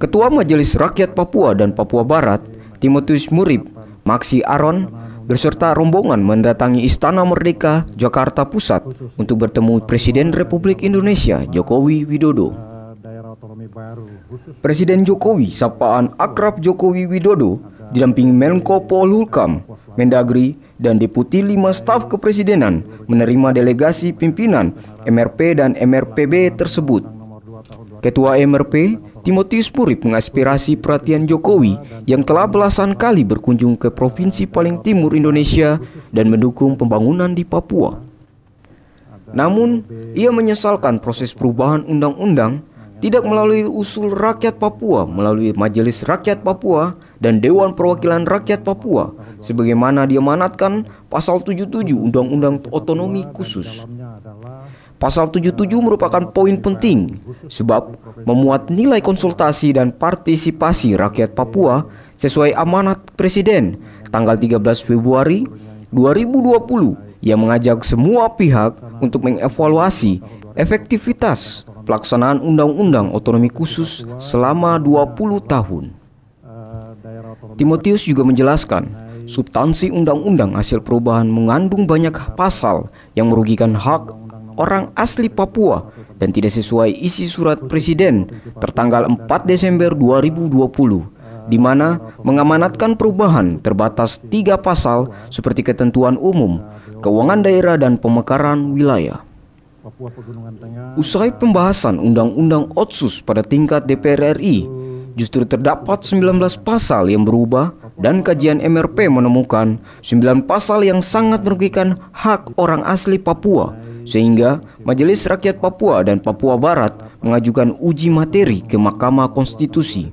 Ketua Majelis Rakyat Papua dan Papua Barat, Timotius Murib, Maksi Aron, berserta rombongan mendatangi Istana Merdeka, Jakarta Pusat untuk bertemu Presiden Republik Indonesia Jokowi Widodo. Presiden Jokowi, sapaan akrab Jokowi Widodo, didampingi Menko Polhukam, Mendagri, dan Deputi Lima Staf Kepresidenan menerima delegasi pimpinan MRP dan MRPB tersebut. Ketua MRP, Timotius Purip mengaspirasi perhatian Jokowi yang telah belasan kali berkunjung ke provinsi paling timur Indonesia dan mendukung pembangunan di Papua. Namun, ia menyesalkan proses perubahan undang-undang tidak melalui usul rakyat Papua melalui Majelis Rakyat Papua dan Dewan Perwakilan Rakyat Papua sebagaimana diamanatkan pasal 77 Undang-Undang Otonomi Khusus. Pasal 77 merupakan poin penting sebab memuat nilai konsultasi dan partisipasi rakyat Papua sesuai amanat Presiden tanggal 13 Februari 2020 yang mengajak semua pihak untuk mengevaluasi efektivitas pelaksanaan Undang-Undang Otonomi Khusus selama 20 tahun. Timotius juga menjelaskan substansi undang-undang hasil perubahan mengandung banyak pasal yang merugikan hak orang asli Papua dan tidak sesuai isi surat presiden tertanggal 4 Desember 2020 di mana mengamanatkan perubahan terbatas tiga pasal seperti ketentuan umum, keuangan daerah dan pemekaran wilayah. Usai pembahasan Undang-Undang Otsus pada tingkat DPR RI, justru terdapat 19 pasal yang berubah dan kajian MRP menemukan 9 pasal yang sangat merugikan hak orang asli Papua sehingga Majelis Rakyat Papua dan Papua Barat mengajukan uji materi ke Mahkamah Konstitusi.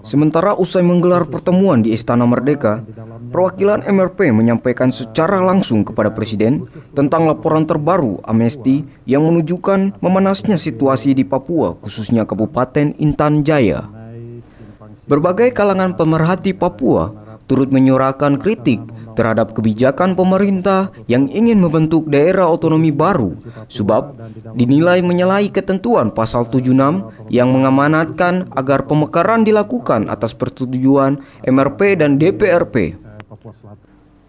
Sementara usai menggelar pertemuan di Istana Merdeka, perwakilan MRP menyampaikan secara langsung kepada Presiden tentang laporan terbaru amnesti yang menunjukkan memanasnya situasi di Papua, khususnya Kabupaten Intan Jaya. Berbagai kalangan pemerhati Papua turut menyuarakan kritik terhadap kebijakan pemerintah yang ingin membentuk daerah otonomi baru sebab dinilai menyalahi ketentuan pasal 76 yang mengamanatkan agar pemekaran dilakukan atas persetujuan MRP dan DPRP.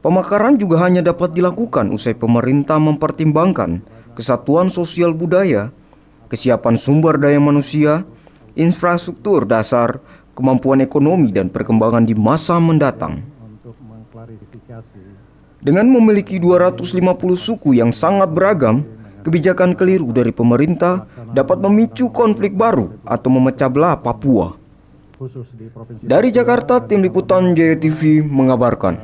Pemekaran juga hanya dapat dilakukan usai pemerintah mempertimbangkan kesatuan sosial budaya, kesiapan sumber daya manusia, infrastruktur dasar, kemampuan ekonomi dan perkembangan di masa mendatang. Dengan memiliki 250 suku yang sangat beragam, kebijakan keliru dari pemerintah dapat memicu konflik baru atau memecah belah Papua. Dari Jakarta, Tim Liputan JTV mengabarkan.